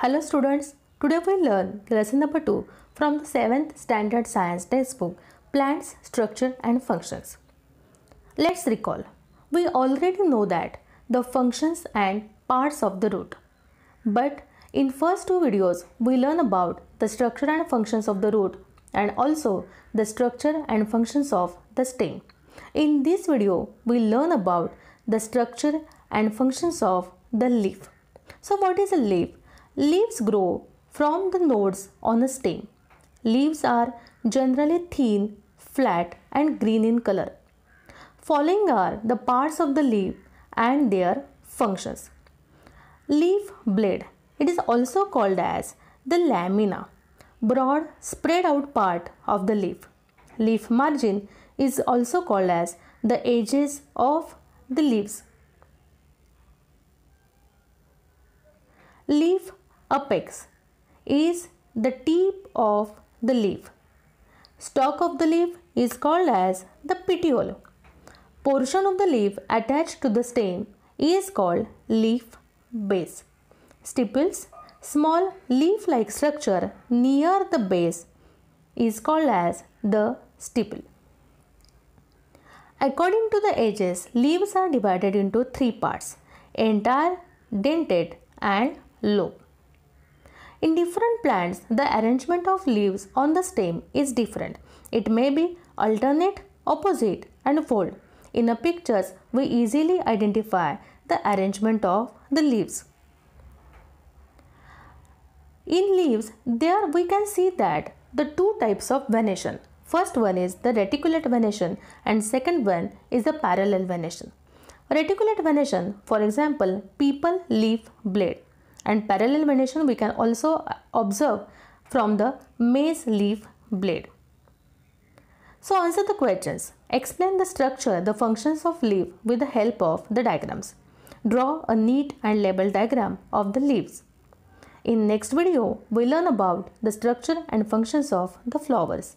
Hello students, today we learn lesson number 2 from the 7th standard science textbook Plants, Structure and Functions. Let's recall, we already know that the functions and parts of the root. But in first two videos, we learn about the structure and functions of the root and also the structure and functions of the stem. In this video, we learn about the structure and functions of the leaf. So what is a leaf Leaves grow from the nodes on a stem. Leaves are generally thin, flat, and green in color. Following are the parts of the leaf and their functions. Leaf blade. It is also called as the lamina, broad spread out part of the leaf. Leaf margin is also called as the edges of the leaves. Leaf apex is the tip of the leaf. Stalk of the leaf is called as the petiole. Portion of the leaf attached to the stem is called leaf base. Stipules, small leaf-like structure near the base is called as the stipule. According to the ages, leaves are divided into three parts, entire, dented, and lobe. In different plants, the arrangement of leaves on the stem is different. It may be alternate, opposite and fold. In the pictures, we easily identify the arrangement of the leaves. In leaves, there we can see that the two types of venation. First one is the reticulate venation and second one is the parallel venation. Reticulate venation, for example, people, leaf, blade and parallel venation we can also observe from the maize leaf blade. So answer the questions. Explain the structure, the functions of leaf with the help of the diagrams. Draw a neat and labeled diagram of the leaves. In next video, we learn about the structure and functions of the flowers.